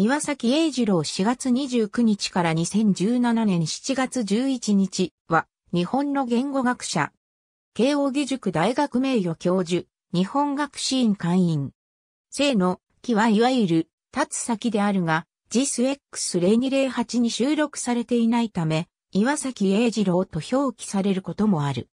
岩崎英二郎4月29日から2017年7月11日は、日本の言語学者。慶応義塾大学名誉教授、日本学士院会員。生の木はいわゆる、立つ先であるが、JIS X0208 に収録されていないため、岩崎英二郎と表記されることもある。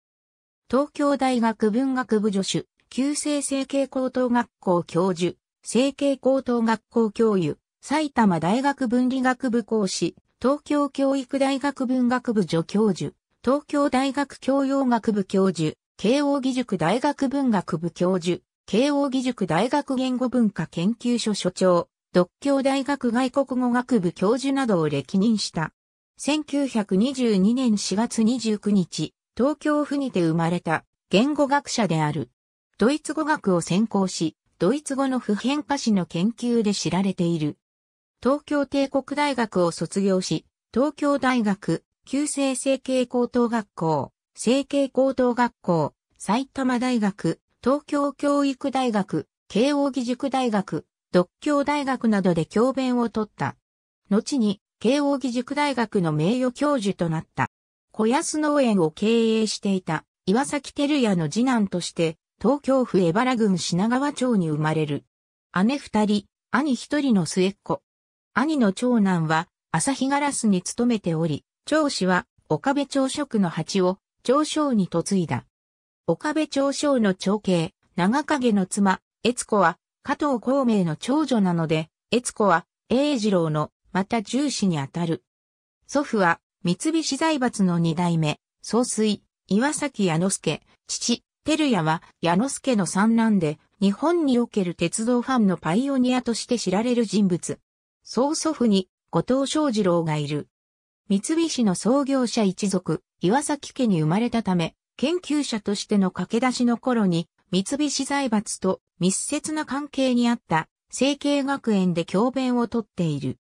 東京大学文学部助手、旧制成形高等学校教授、成形高等学校教諭、埼玉大学文理学部講師、東京教育大学文学部助教授、東京大学教養学部教授、慶応義塾大学文学部教授、慶応義塾大学言語文化研究所所長、独協大学外国語学部教授などを歴任した。1922年4月29日、東京府にて生まれた言語学者である。ドイツ語学を専攻し、ドイツ語の普遍化史の研究で知られている。東京帝国大学を卒業し、東京大学、旧制成形高等学校、成形高等学校、埼玉大学、東京教育大学、慶応義塾大学、独協大学などで教鞭を取った。後に、慶応義塾大学の名誉教授となった。小安農園を経営していた岩崎照也の次男として、東京府江原郡品川町に生まれる。姉二人、兄一人の末っ子、兄の長男は、朝日ガラスに勤めており、長子は、岡部長職の鉢を、長将に嫁いだ。岡部長将の長兄、長影の妻、悦子は、加藤孔明の長女なので、悦子は、英二郎の、また重視にあたる。祖父は、三菱財閥の二代目、総帥、岩崎矢之助、父、照屋は、矢之助の三男で、日本における鉄道ファンのパイオニアとして知られる人物。曽祖父に後藤正二郎がいる。三菱の創業者一族、岩崎家に生まれたため、研究者としての駆け出しの頃に、三菱財閥と密接な関係にあった、成形学園で教鞭をとっている。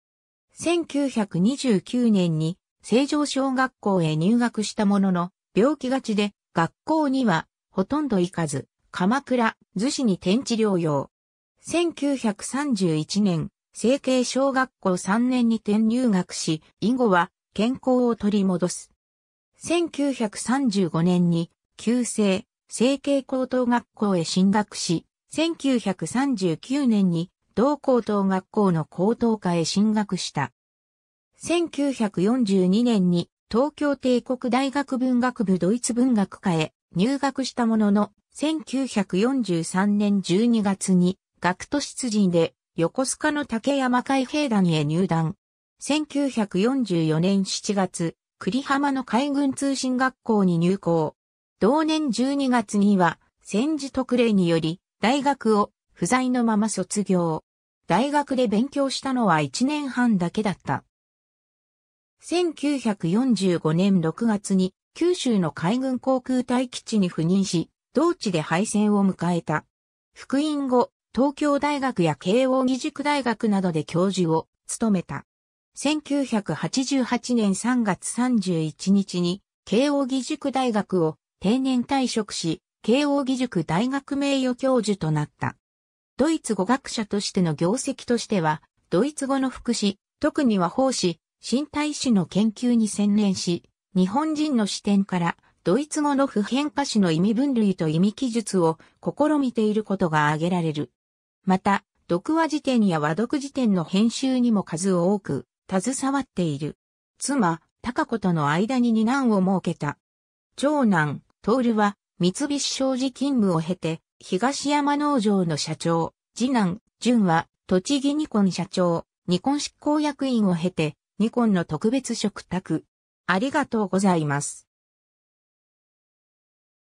1929年に、成城小学校へ入学したものの、病気がちで、学校にはほとんど行かず、鎌倉、逗子に天地療養。1931年、成形小学校3年に転入学し、以後は健康を取り戻す。1935年に、旧制、成形高等学校へ進学し、1939年に、同高等学校の高等科へ進学した。1942年に、東京帝国大学文学部ドイツ文学科へ入学したものの、1943年12月に、学徒出陣で横須賀の竹山海兵団へ入団。1944年7月、栗浜の海軍通信学校に入校。同年12月には、戦時特例により、大学を不在のまま卒業。大学で勉強したのは1年半だけだった。1945年6月に九州の海軍航空隊基地に赴任し、同地で敗戦を迎えた。復員後、東京大学や慶応義塾大学などで教授を務めた。1988年3月31日に慶応義塾大学を定年退職し、慶応義塾大学名誉教授となった。ドイツ語学者としての業績としては、ドイツ語の福祉、特には法師、身体史の研究に専念し、日本人の視点からドイツ語の普遍化詞の意味分類と意味記述を試みていることが挙げられる。また、読話辞典や和読辞典の編集にも数多く、携わっている。妻、高子との間に二男を設けた。長男、徹は、三菱商事勤務を経て、東山農場の社長、次男、淳は、栃木ニコン社長、ニコン執行役員を経て、ニコンの特別食卓。ありがとうございます。